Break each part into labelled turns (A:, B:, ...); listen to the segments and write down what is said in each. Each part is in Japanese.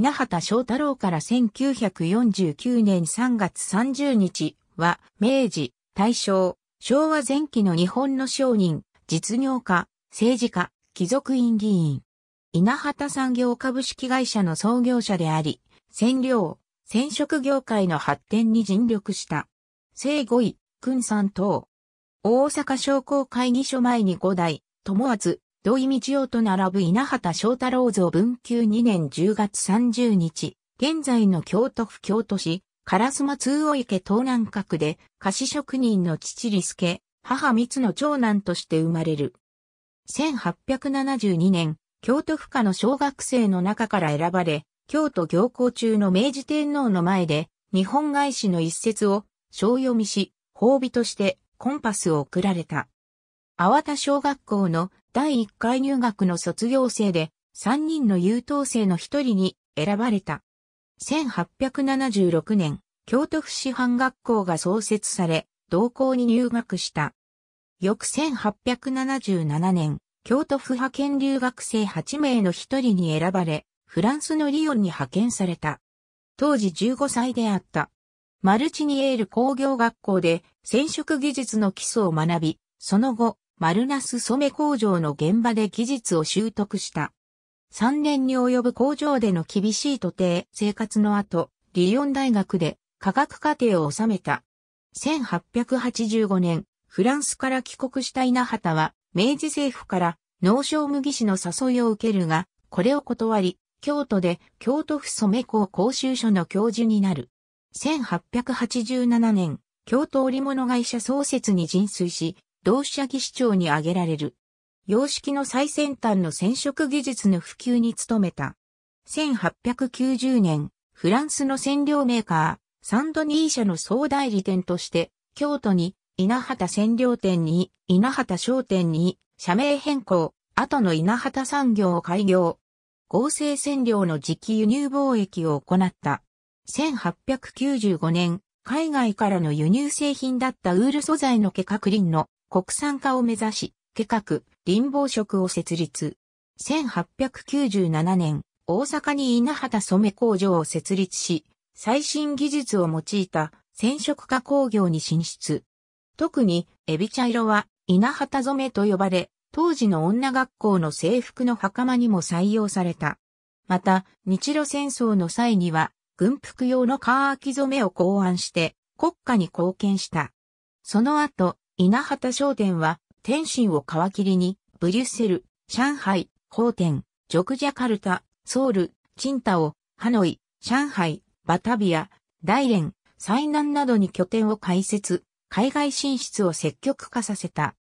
A: 稲畑章太郎から1949年3月30日は、明治、大正、昭和前期の日本の商人、実業家、政治家、貴族院議員。稲畑産業株式会社の創業者であり、占領、染色業界の発展に尽力した。生五位、君さん等。大阪商工会議所前に5代、友厚、土井道夫と並ぶ稲畑章太郎像文久2年10月30日、現在の京都府京都市、烏間通尾池東南角で、菓子職人の父利助、母三つの長男として生まれる。1872年、京都府下の小学生の中から選ばれ、京都行行中の明治天皇の前で、日本外史の一節を、小読みし、褒美としてコンパスを贈られた。阿田小学校の第1回入学の卒業生で、3人の優等生の一人に選ばれた。1876年、京都府市販学校が創設され、同校に入学した。翌1877年、京都府派遣留学生8名の一人に選ばれ、フランスのリヨンに派遣された。当時15歳であった。マルチニエール工業学校で染色技術の基礎を学び、その後、丸ナス染め工場の現場で技術を習得した。3年に及ぶ工場での厳しい徒弟生活の後、リヨン大学で科学課程を収めた。1885年、フランスから帰国した稲畑は、明治政府から農商麦師の誘いを受けるが、これを断り、京都で京都府染工講習所の教授になる。1887年、京都織物会社創設に尽水し、同社技師長に挙げられる。洋式の最先端の染色技術の普及に努めた。1890年、フランスの染料メーカー、サンドニー社の総代理店として、京都に、稲畑染料店に、稲畑商店に、社名変更、後の稲畑産業を開業。合成染料の磁気輸入貿易を行った。1895年、海外からの輸入製品だったウール素材の毛確林の国産化を目指し、計画、林防食を設立。1897年、大阪に稲畑染め工場を設立し、最新技術を用いた染色化工業に進出。特に、エビ茶色は稲畑染めと呼ばれ、当時の女学校の制服の袴にも採用された。また、日露戦争の際には、軍服用のカーキ染めを考案して、国家に貢献した。その後、稲畑商店は、天津を皮切りに、ブリュッセル、上海、法天、ジョクジャカルタ、ソウル、チンタオ、ハノイ、上海、バタビア、大連、災難などに拠点を開設、海外進出を積極化させた。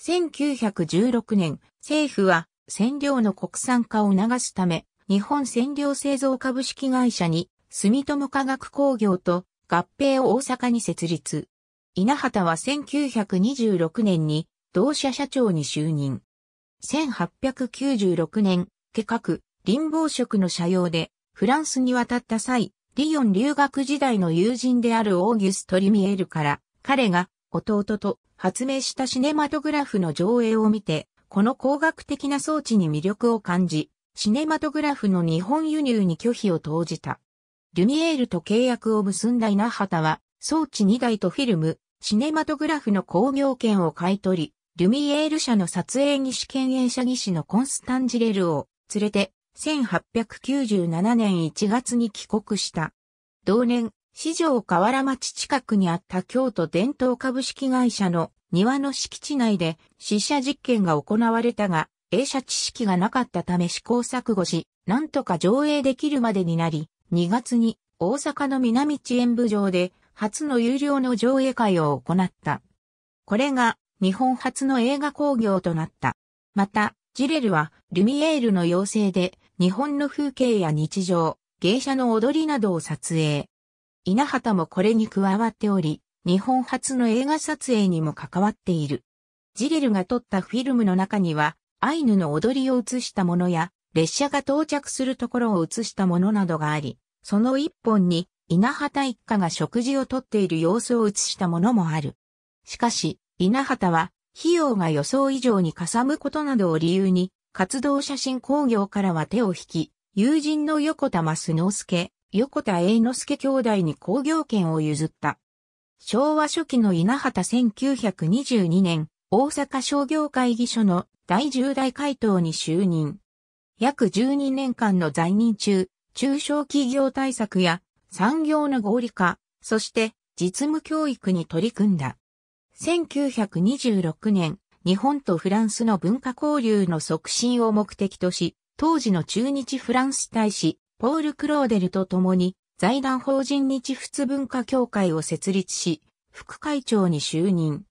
A: 1916年、政府は占領の国産化を促すため、日本占領製造株式会社に、住友化学工業と合併を大阪に設立。稲畑は1926年に同社社長に就任。1896年、下画、林防職の社用で、フランスに渡った際、リヨン留学時代の友人であるオーギュスト・リミエルから、彼が弟と発明したシネマトグラフの上映を見て、この工学的な装置に魅力を感じ、シネマトグラフの日本輸入に拒否を投じた。ュミエールと契約を結んだ稲畑は、装置2台とフィルム、シネマトグラフの工業権を買い取り、リュミエール社の撮影技師験。営者技師のコンスタンジレルを連れて、1897年1月に帰国した。同年、市場河原町近くにあった京都伝統株式会社の庭の敷地内で試写実験が行われたが、映写知識がなかったため試行錯誤し、なんとか上映できるまでになり、2月に大阪の南地演舞場で初の有料の上映会を行った。これが日本初の映画興行となった。また、ジレルはルミエールの要請で日本の風景や日常、芸者の踊りなどを撮影。稲畑もこれに加わっており、日本初の映画撮影にも関わっている。ジレルが撮ったフィルムの中には、アイヌの踊りを映したものや、列車が到着するところを映したものなどがあり、その一本に稲畑一家が食事をとっている様子を映したものもある。しかし、稲畑は、費用が予想以上にかさむことなどを理由に、活動写真工業からは手を引き、友人の横田増之助、横田栄之助兄弟に工業権を譲った。昭和初期の稲畑1922年、大阪商業会議所の第10代会頭に就任。約12年間の在任中、中小企業対策や産業の合理化、そして実務教育に取り組んだ。1926年、日本とフランスの文化交流の促進を目的とし、当時の中日フランス大使、ポール・クローデルと共に、財団法人日仏文化協会を設立し、副会長に就任。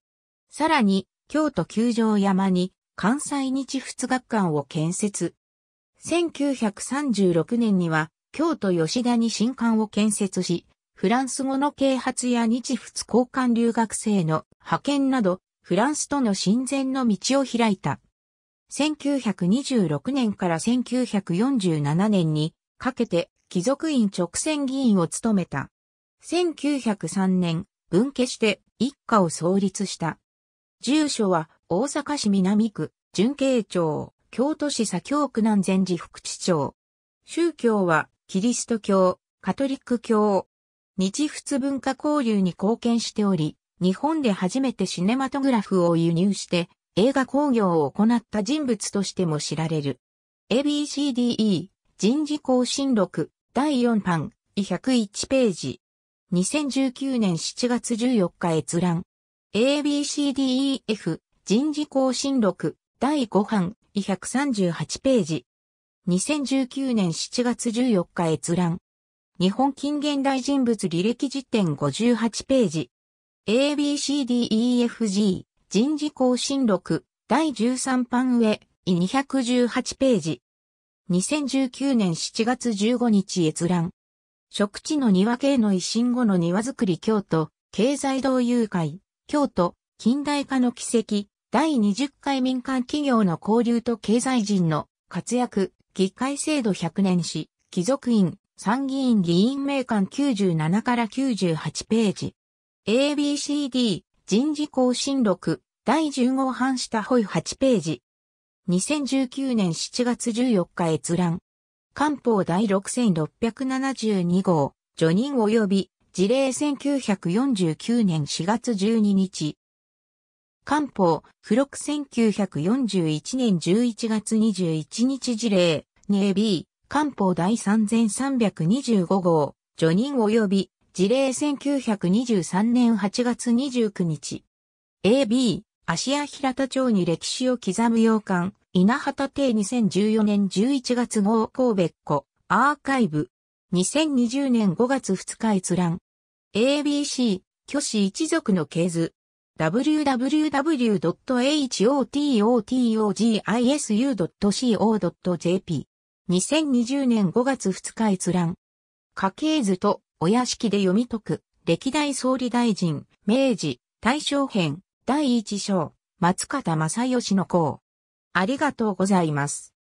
A: さらに、京都球場山に関西日仏学館を建設。1936年には京都吉田に新館を建設し、フランス語の啓発や日仏交換留学生の派遣など、フランスとの親善の道を開いた。1926年から1947年にかけて貴族院直選議員を務めた。1903年、分家して一家を創立した。住所は大阪市南区、準慶町、京都市左京区南禅寺副地町。宗教はキリスト教、カトリック教、日仏文化交流に貢献しており、日本で初めてシネマトグラフを輸入して映画興行を行った人物としても知られる。ABCDE 人事更新録第4版101ページ。2019年7月14日閲覧。ABCDEF 人事更新録第5版138ページ。2019年7月14日閲覧。日本近現代人物履歴辞典58ページ。ABCDEFG 人事更新録第13版上218ページ。2019年7月15日閲覧。食地の庭系の維新後の庭づくり京都、経済同友会、京都、近代化の奇跡、第20回民間企業の交流と経済人の活躍、議会制度100年史、貴族院、参議院議員名鑑97から98ページ。ABCD、人事更新録、第10号版下保イ8ページ。2019年7月14日閲覧。官報第6672号、除任及び事例1949年4月12日。漢方、付録1941年11月21日事例、2AB、漢方第3325号、除人及び、事例1923年8月29日。AB、芦屋平田町に歴史を刻む洋館、稲畑亭2014年11月号神戸っ子、アーカイブ。2020年5月2日閲覧。ABC、虚子一族の系図。w w w h o t o t o g i s u c o j p 2020年5月2日閲覧。家系図とお屋敷で読み解く、歴代総理大臣、明治、大正編、第一章、松方正義の子ありがとうございます。